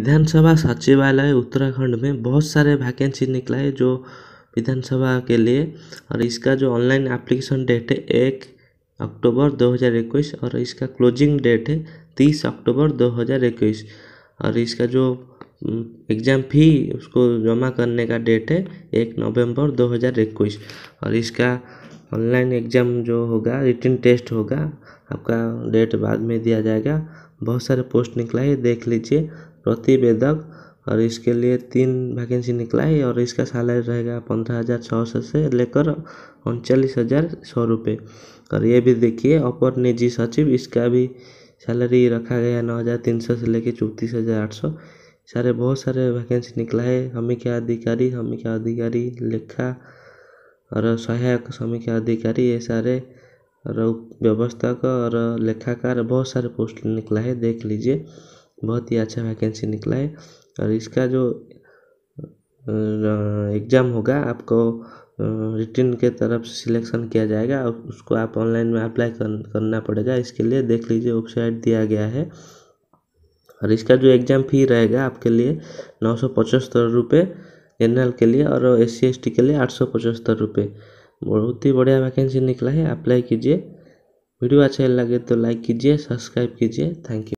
विधानसभा सचिवालय उत्तराखंड में बहुत सारे वैकेंसी निकला है जो विधानसभा के लिए और इसका जो ऑनलाइन एप्लीकेशन डेट है एक अक्टूबर 2021 और इसका क्लोजिंग डेट है तीस अक्टूबर 2021 और इसका जो एग्ज़ाम फी उसको जमा करने का डेट है एक नवंबर 2021 और इसका ऑनलाइन एग्ज़ाम जो होगा रिटर्न टेस्ट होगा आपका डेट बाद में दिया जाएगा बहुत सारे पोस्ट निकला है देख लीजिए प्रतिवेदक और इसके लिए तीन वैकेंसी निकला है और इसका सैलरी रहेगा पंद्रह हज़ार छः सौ से लेकर उनचालीस हज़ार सौ रुपये और ये भी देखिए अपर निजी सचिव इसका भी सैलरी रखा गया नौ हज़ार तीन सौ से लेकर चौंतीस हज़ार आठ सौ सारे बहुत सारे वैकेंसी निकला है समीक्षा अधिकारी समीक्षा अधिकारी लेखा और सहायक समीक्षा अधिकारी ये सारे और व्यवस्था और लेखाकार बहुत सारे पोस्ट निकला है देख लीजिए बहुत ही अच्छा वैकेंसी निकला है और इसका जो एग्जाम होगा आपको रिटर्न के तरफ से सिलेक्शन किया जाएगा और उसको आप ऑनलाइन में अप्लाई करना पड़ेगा इसके लिए देख लीजिए वेबसाइट दिया गया है और इसका जो एग्ज़ाम फ़ी रहेगा आपके लिए नौ सौ पचहत्तर रुपये जनरल के लिए और एस सी एस टी के लिए आठ सौ पचहत्तर रुपये बहुत ही बढ़िया वैकेंसी निकला है अप्लाई कीजिए वीडियो अच्छा लगे तो लाइक कीजिए सब्सक्राइब कीजिए थैंक यू